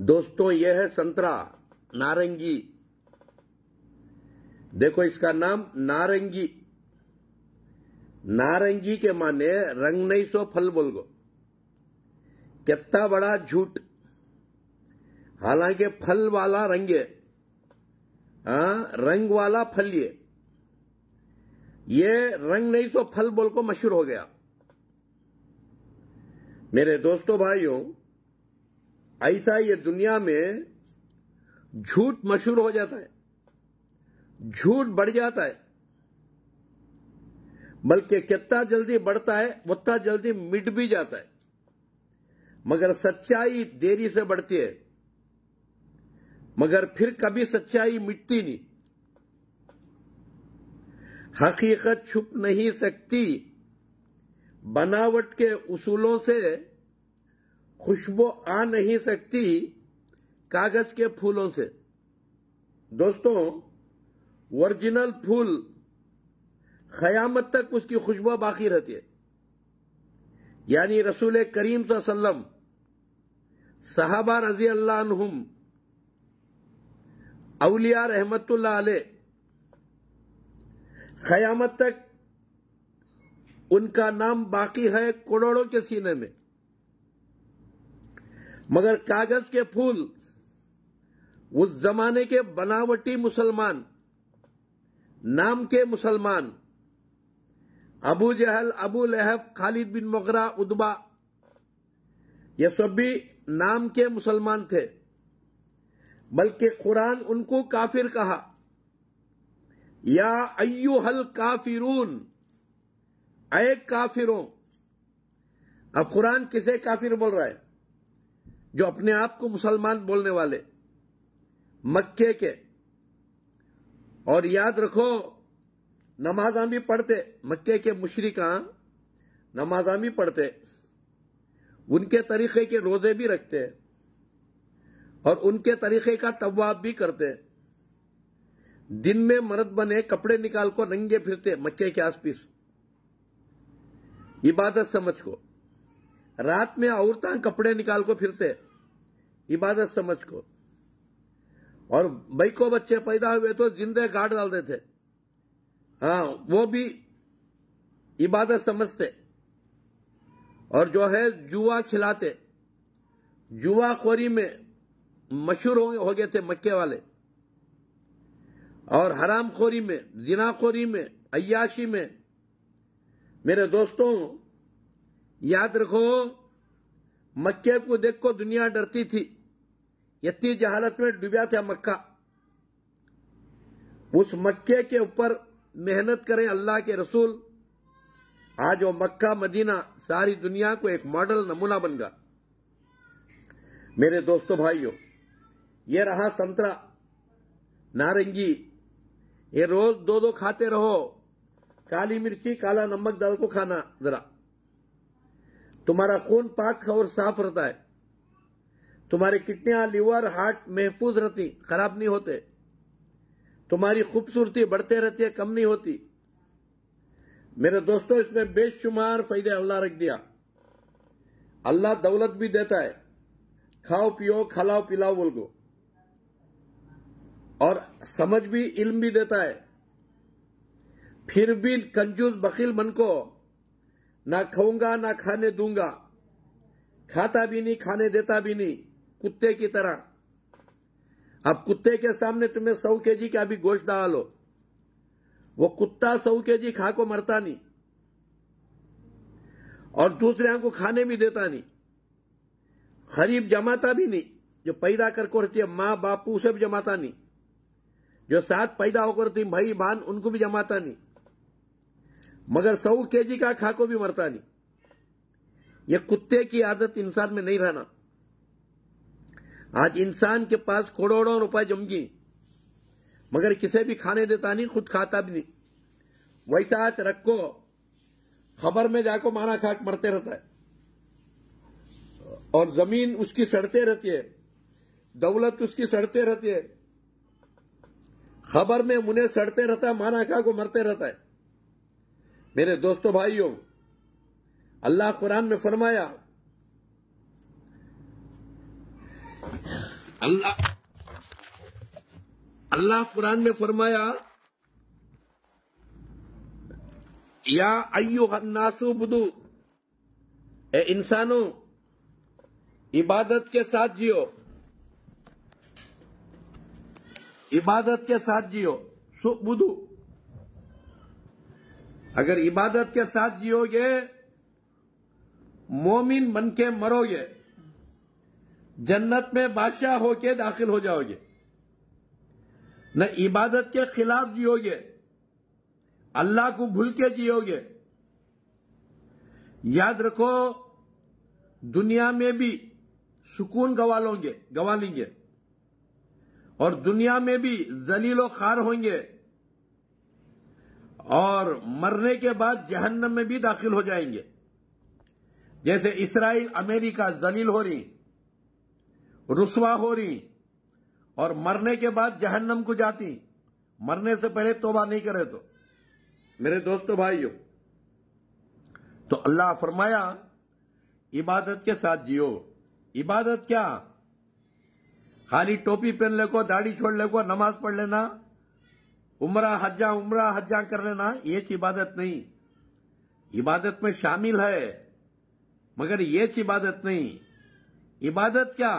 दोस्तों यह है संतरा नारंगी देखो इसका नाम नारंगी नारंगी के माने रंग नहीं सो फल बोल गो कितना बड़ा झूठ हालांकि फल वाला रंग है आ, रंग वाला फल ये ये रंग नहीं तो फल बोल को मशहूर हो गया मेरे दोस्तों भाइयों ऐसा ये दुनिया में झूठ मशहूर हो जाता है झूठ बढ़ जाता है बल्कि कितना जल्दी बढ़ता है उतना जल्दी मिट भी जाता है मगर सच्चाई देरी से बढ़ती है मगर फिर कभी सच्चाई मिटती नहीं हकीकत छुप नहीं सकती बनावट के उसूलों से खुशबू आ नहीं सकती कागज के फूलों से दोस्तों ओरिजिनल फूल खयामत तक उसकी खुशबू बाकी रहती है यानी रसूल करीम सल्लम साहबा रजी अल्लाह अलिया रहमत खयामत तक उनका नाम बाकी है करोड़ों के सीने में मगर कागज के फूल उस जमाने के बनावटी मुसलमान नाम के मुसलमान अबू जहल अबू लहब खालिद बिन मगरा उदबा ये सब भी नाम के मुसलमान थे बल्कि कुरान उनको काफिर कहा या अयू हल काफिरून अय काफिरों अब कुरान किसे काफिर बोल रहा है जो अपने आप को मुसलमान बोलने वाले मक्के के और याद रखो नमाजा भी पढ़ते मक्के के मुशरका हाँ, नमाजा भी पढ़ते उनके तरीके के रोजे भी रखते और उनके तरीके का तवाब भी करते दिन में मर्द बने कपड़े निकाल को नंगे फिरते मक्के के पीस इबादत समझ को रात में औरतान कपड़े निकाल को फिरते इबादत समझ को और भाई को बच्चे पैदा हुए तो जिंदे गाड़ डालते थे हाँ वो भी इबादत समझते और जो है जुआ खिलाते जुआ खोरी में मशहूर हो गए थे मक्के वाले और हराम खोरी में जिनाखोरी में अयाशी में मेरे दोस्तों याद रखो मक्के को देख को दुनिया डरती थी इतनी जहालत में डूबा था मक्का उस मक्के के ऊपर मेहनत करें अल्लाह के रसूल आज वो मक्का मदीना सारी दुनिया को एक मॉडल नमूना बन गया मेरे दोस्तों भाइयों ये रहा संतरा नारंगी ये रोज दो दो खाते रहो काली मिर्ची काला नमक दाल को खाना जरा तुम्हारा खून पाक और साफ रहता है तुम्हारे किडनियां लीवर हार्ट महफूज रहती खराब नहीं होते तुम्हारी खूबसूरती बढ़ते रहती है कम नहीं होती मेरे दोस्तों इसमें बेशुमार फायदे अल्लाह रख दिया अल्लाह दौलत भी देता है खाओ पियो खिलाओ पिलाओ बोल को और समझ भी इल्म भी देता है फिर भी कंजूस बकील मन को ना खाऊंगा ना खाने दूंगा खाता भी नहीं खाने देता भी नहीं कुत्ते की तरह अब कुत्ते के सामने तुम्हें सौ के जी का अभी गोश्त डालो वो कुत्ता सौ के जी खा को मरता नहीं और दूसरे को खाने भी देता नहीं खरीब जमाता भी नहीं जो पैदा कर रहती है माँ बापू उसे भी जमाता नहीं जो साथ पैदा होकर थी भाई बहन उनको भी जमाता नहीं मगर सौ के जी का खा को भी मरता नहीं यह कुत्ते की आदत इंसान में नहीं रहना आज इंसान के पास करोड़ों रुपए जम गए मगर किसे भी खाने देता नहीं खुद खाता भी नहीं वैसा आज रखो खबर में जाको माना खाक मरते रहता है और जमीन उसकी सड़ते रहती है दौलत उसकी सड़ते रहती है खबर में मुने सड़ते रहता है माना खा को मरते रहता है मेरे दोस्तों भाइयों अल्लाह कुरान में फरमाया अल्लाह अल्लाह कुरान में फरमाया या अयो नासु बुदू ए इंसानो इबादत के साथ जियो इबादत के साथ जियो सो अगर इबादत के साथ जियोगे मोमिन बन के मरोगे जन्नत में बादशाह होके दाखिल हो जाओगे न इबादत के खिलाफ जियोगे अल्लाह को भूल के जियोगे याद रखो दुनिया में भी सुकून गवा लोगे गवा लेंगे और दुनिया में भी जलीलो खार होंगे और मरने के बाद जहन्नम में भी दाखिल हो जाएंगे जैसे इसराइल अमेरिका जलील हो रही रुसवा हो रही और मरने के बाद जहन्नम को जाती मरने से पहले तोबा नहीं करे तो मेरे दोस्तों भाइयों तो अल्लाह फरमाया इबादत के साथ जियो इबादत क्या खाली टोपी पहन ले को दाढ़ी छोड़ ले को नमाज पढ़ लेना उम्रा हज्जा उमरा हज्जा कर लेना ये इबादत नहीं इबादत में शामिल है मगर ये इबादत नहीं इबादत क्या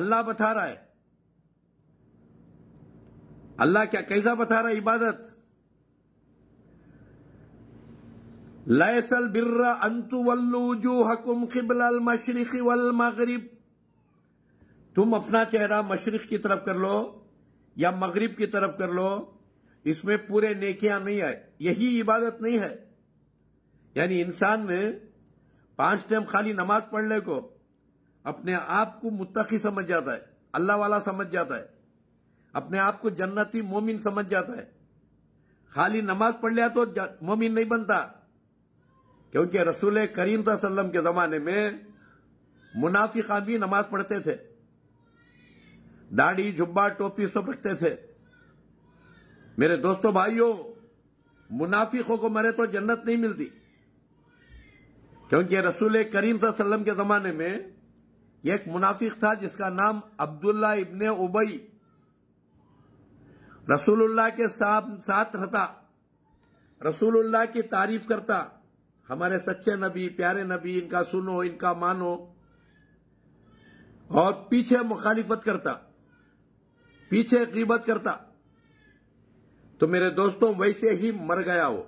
अल्लाह बता रहा है अल्लाह क्या कैसा बता रहा है इबादत लयसल बिर्रा अंतु वल्लूजू हकुम खिबल अल मशरक वल मगरिब तुम अपना चेहरा मशरक की तरफ कर लो या मगरिब की तरफ कर लो इसमें पूरे नेकियां नहीं आए यही इबादत नहीं है यानी इंसान ने पांच टाइम खाली नमाज पढ़ने को अपने आप को मुत्ती समझ जाता है अल्लाह वाला समझ जाता है अपने आप को जन्नती मोमिन समझ जाता है खाली नमाज पढ़ लिया तो मोमिन नहीं बनता क्योंकि रसूल करीम सल्लम के जमाने में मुनाफी खान भी नमाज पढ़ते थे दाढ़ी झुब्बा टोपी सब रखते थे मेरे दोस्तों भाइयों मुनाफिकों को मरे तो जन्नत नहीं मिलती क्योंकि रसूल करीम सल्लम के जमाने में एक मुनाफिक था जिसका नाम अब्दुल्ला इब्न उबई रसूलुल्लाह के साथ रहता रसूलुल्लाह की तारीफ करता हमारे सच्चे नबी प्यारे नबी इनका सुनो इनका मानो और पीछे मुखालिफत करता पीछे कीबत करता तो मेरे दोस्तों वैसे ही मर गया वो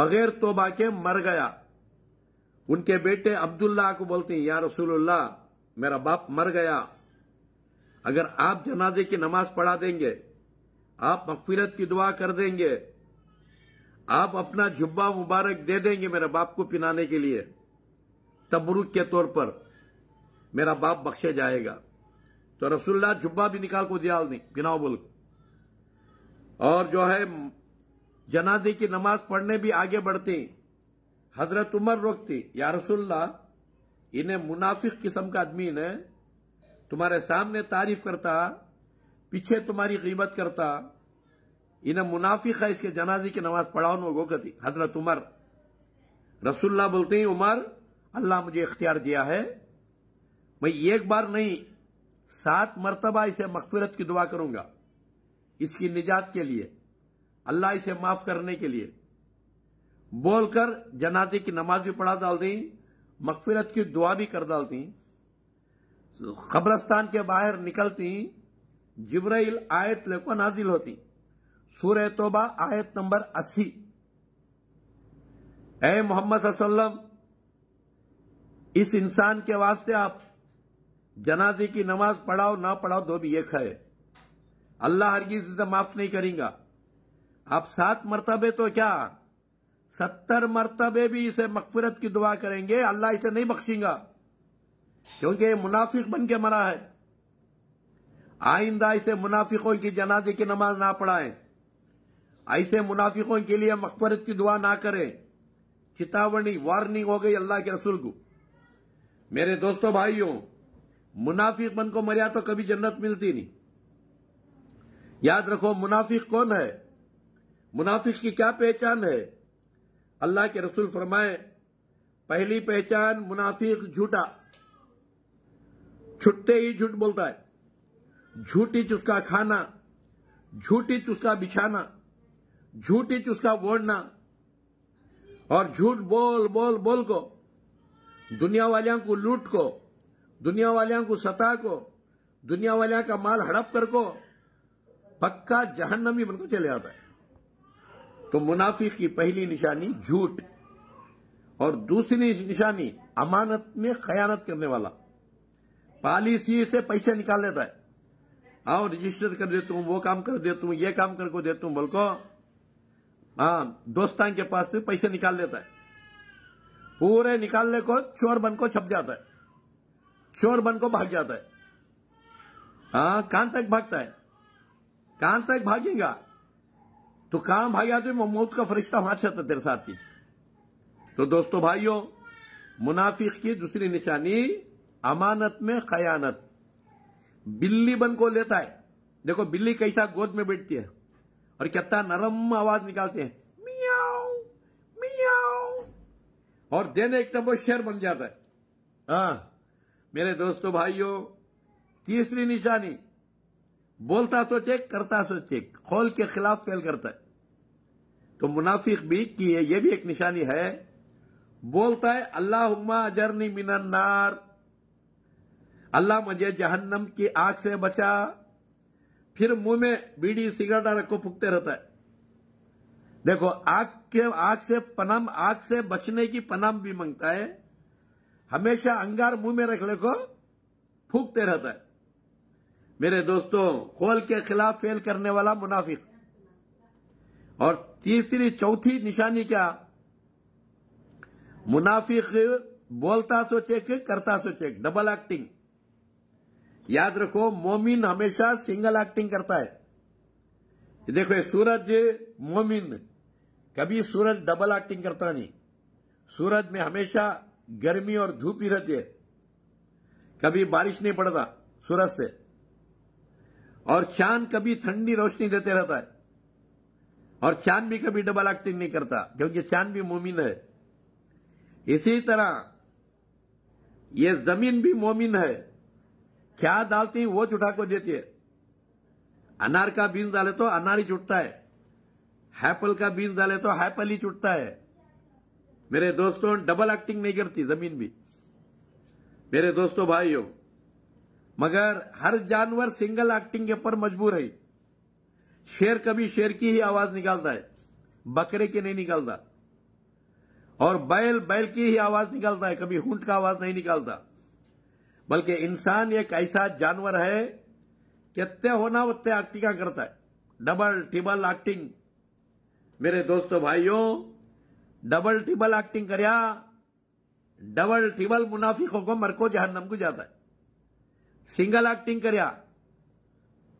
बगैर तोबा के मर गया उनके बेटे अब्दुल्ला को बोलते हैं या रसूलुल्लाह मेरा बाप मर गया अगर आप जनाजे की नमाज पढ़ा देंगे आप मफफरत की दुआ कर देंगे आप अपना जुब्बा मुबारक दे देंगे मेरे बाप को पिनाने के लिए तबरुक के तौर पर मेरा बाप बख्शे जाएगा तो रसुल्ला जुब्बा भी निकाल को दिया नहीं बिना बोल और जो है जनाजे की नमाज पढ़ने भी आगे बढ़ती हजरत उमर रोकती या रसुल्ला इन्हें मुनाफिक किस्म का आदमी ने तुम्हारे सामने तारीफ करता पीछे तुम्हारी कीमत करता इन्हें मुनाफिक है इसके जनाजी की नमाज पढ़ाओ नो गोकती हजरत उमर रसुल्ला बोलते ही उमर अल्लाह मुझे इख्तियार दिया है मैं एक बार नहीं सात मरतबा इसे मकफिरत की दुआ करूंगा इसकी निजात के लिए अल्लाह इसे माफ करने के लिए बोलकर जनाजे की नमाज भी पढ़ा डालती मकफिरत की दुआ भी कर डालती खबरस्तान के बाहर निकलती जिब्राइल आयत लेको नाजिल होती सूर्य तोबा आयत नंबर अस्सी ए मोहम्मद सल्लम इस इंसान के वास्ते आप जनाजे की नमाज पढ़ाओ ना पढ़ाओ दो भी एक है अल्लाह से माफ नहीं करेगा आप सात मरतबे तो क्या सत्तर मरतबे भी इसे मकफरत की दुआ करेंगे अल्लाह इसे नहीं बख्शेगा क्योंकि मुनाफिक बन के मरा है आइंदा इसे मुनाफिकों की जनाजे की नमाज ना पढ़ाए ऐसे मुनाफिकों के लिए मकफरत की दुआ ना करें चेतावनी वार्निंग हो गई अल्लाह के रसूल को मेरे दोस्तों भाइयों मुनाफिक बन को मरिया तो कभी जन्नत मिलती नहीं याद रखो मुनाफिक कौन है मुनाफिक की क्या पहचान है अल्लाह के रसूल फरमाए पहली पहचान मुनाफिक झूठा छुटते ही झूठ बोलता है झूठी चुस्का खाना झूठी चुस्का बिछाना झूठी चुस्का बोलना और झूठ बोल बोल बोल को दुनिया वालों को लूट को दुनिया वालों को सता को दुनिया वालों का माल हड़प कर को पक्का जहन्नमी बनकर चले जाता है तो मुनाफिक की पहली निशानी झूठ और दूसरी निशानी अमानत में खयानत करने वाला पॉलिसी से पैसे निकाल लेता है आओ रजिस्टर कर देता हूं वो काम कर देता हूं ये काम करके देता हूं बोलको हाँ दोस्तान के पास से पैसे निकाल लेता है पूरे निकालने को चोर बन को छप जाता है चोर बन को भाग जाता है हाँ कहां तक भागता है कहां तक भागेगा तो कहा भाई आते मौत का फरिश्ता वहां से आता तेरे साथ ही तो दोस्तों भाइयों मुनाफिक की दूसरी निशानी अमानत में खयानत बिल्ली बन को लेता है देखो बिल्ली कैसा गोद में बैठती है और कितना नरम आवाज निकालते हैं मियाओ मियाओ और देने एक नंबर शेर बन जाता है आ, हाँ, मेरे दोस्तों भाइयों तीसरी निशानी बोलता सोचे तो चेक करता सोचे तो चेक खोल के खिलाफ फेल करता है तो मुनाफिक भी की है यह भी एक निशानी है बोलता है अल्लाह अजरनी मिनन्नार अल्लाह मुझे जहन्नम की आग से बचा फिर मुंह में बीड़ी सिगरेट आ रखो फूकते रहता है देखो आग के आग से पनम आग से बचने की पनम भी मांगता है हमेशा अंगार मुंह में रखने को फूकते रहता है मेरे दोस्तों खोल के खिलाफ फेल करने वाला मुनाफिक और तीसरी चौथी निशानी क्या मुनाफिक बोलता सो चेक करता सो चेक डबल एक्टिंग याद रखो मोमिन हमेशा सिंगल एक्टिंग करता है देखो सूरज मोमिन कभी सूरज डबल एक्टिंग करता नहीं सूरज में हमेशा गर्मी और धूप ही रहती है कभी बारिश नहीं पड़ता सूरज से और चांद कभी ठंडी रोशनी देते रहता है और चांद भी कभी डबल एक्टिंग नहीं करता क्योंकि चांद भी मोमिन है इसी तरह ये जमीन भी मोमिन है क्या डालती है वो चुटा को देती है अनार का बीज डाले तो अनार ही चुटता है हैपल का बीन डाले तो हैपल ही चुटता है मेरे दोस्तों डबल एक्टिंग नहीं करती जमीन भी मेरे दोस्तों भाइयों मगर हर जानवर सिंगल एक्टिंग के ऊपर मजबूर है शेर कभी शेर की ही आवाज निकालता है बकरे की नहीं निकालता और बैल बैल की ही आवाज निकालता है कभी हुंट का आवाज नहीं निकालता बल्कि इंसान एक ऐसा जानवर है कितने होना उतने आक्टिका करता है डबल टिबल एक्टिंग मेरे दोस्तों भाइयों डबल टिबल एक्टिंग कर डबल टिबल मुनाफिकों को मरको जहन्नम को जाता है सिंगल एक्टिंग कर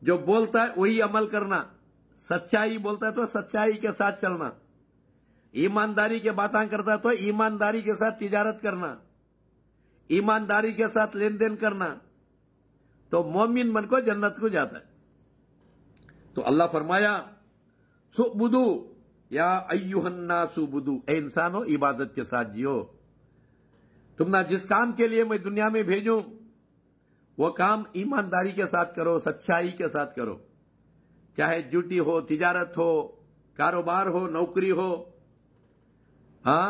जो बोलता है वही अमल करना सच्चाई बोलता है तो सच्चाई के साथ चलना ईमानदारी के बात करता है तो ईमानदारी के साथ तिजारत करना ईमानदारी के साथ लेन देन करना तो मोमिन मन को जन्नत को जाता है तो अल्लाह फरमाया सुबुदु या अयुहन्ना सुबुदू ए इंसानो इबादत के साथ जियो तुम ना जिस काम के लिए मैं दुनिया में भेजू वो काम ईमानदारी के साथ करो सच्चाई के साथ करो चाहे ड्यूटी हो तिजारत हो कारोबार हो नौकरी हो हाँ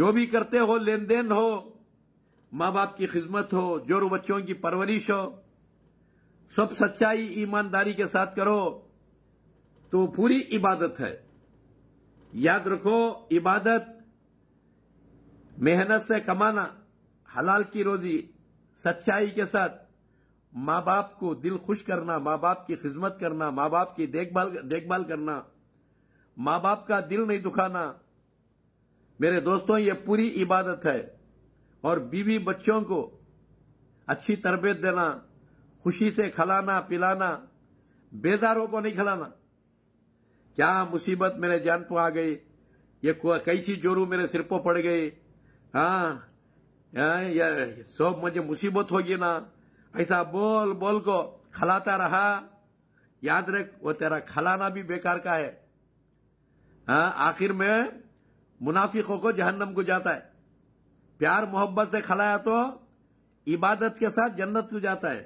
जो भी करते हो लेन देन हो माँ बाप की खिदमत हो जोर बच्चों की परवरिश हो सब सच्चाई ईमानदारी के साथ करो तो पूरी इबादत है याद रखो इबादत मेहनत से कमाना हलाल की रोजी सच्चाई के साथ माँ बाप को दिल खुश करना माँ बाप की खिदमत करना माँ बाप की देखभाल देखभाल करना माँ बाप का दिल नहीं दुखाना मेरे दोस्तों ये पूरी इबादत है और बीवी बच्चों को अच्छी तरबियत देना खुशी से खिलाना पिलाना बेदारों को नहीं खिलाना क्या मुसीबत मेरे जान पर आ गई ये कैसी जोरू मेरे सिर पर पड़ गई हाँ, हाँ सब मुझे मुसीबत होगी ना ऐसा बोल बोल को खलाता रहा याद रख वो तेरा खलाना भी बेकार का है हाँ आखिर में मुनाफिकों को जहन्नम को जाता है प्यार मोहब्बत से खलाया तो इबादत के साथ जन्नत को जाता है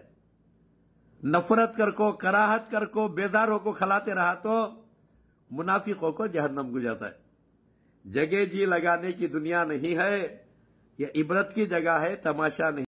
नफरत कर को कराहत कर को बेजार होकर खलाते रहा तो मुनाफिकों को जहन्नम को जाता है जगह जी लगाने की दुनिया नहीं है यह इबरत की जगह है तमाशा नहीं